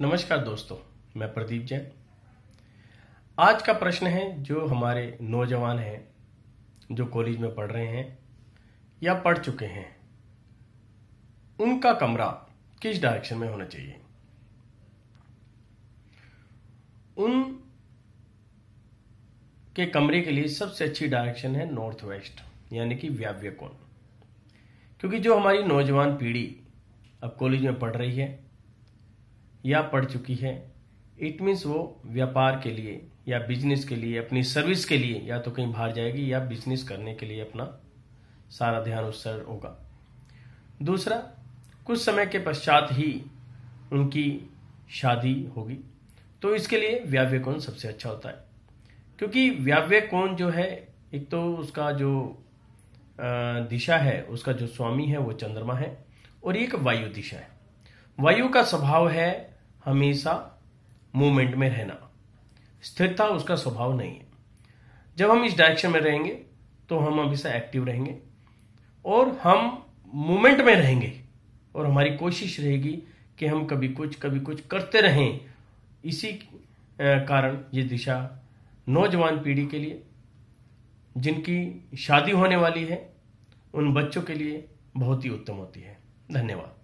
नमस्कार दोस्तों मैं प्रदीप जैन आज का प्रश्न है जो हमारे नौजवान हैं जो कॉलेज में पढ़ रहे हैं या पढ़ चुके हैं उनका कमरा किस डायरेक्शन में होना चाहिए उन के कमरे के लिए सबसे अच्छी डायरेक्शन है नॉर्थ वेस्ट यानी कि व्याव्य कोण क्योंकि जो हमारी नौजवान पीढ़ी अब कॉलेज में पढ़ रही है या पढ़ चुकी है इट मीन्स वो व्यापार के लिए या बिजनेस के लिए अपनी सर्विस के लिए या तो कहीं बाहर जाएगी या बिजनेस करने के लिए अपना सारा ध्यान उस सर होगा दूसरा कुछ समय के पश्चात ही उनकी शादी होगी तो इसके लिए व्याव्य कोण सबसे अच्छा होता है क्योंकि व्याव्य कोण जो है एक तो उसका जो दिशा है उसका जो स्वामी है वो चंद्रमा है और एक वायु दिशा है वायु का स्वभाव है हमेशा मूवमेंट में रहना स्थिरता उसका स्वभाव नहीं है जब हम इस डायरेक्शन में रहेंगे तो हम हमेशा एक्टिव रहेंगे और हम मूवमेंट में रहेंगे और हमारी कोशिश रहेगी कि हम कभी कुछ कभी कुछ करते रहें इसी कारण ये दिशा नौजवान पीढ़ी के लिए जिनकी शादी होने वाली है उन बच्चों के लिए बहुत ही उत्तम होती है धन्यवाद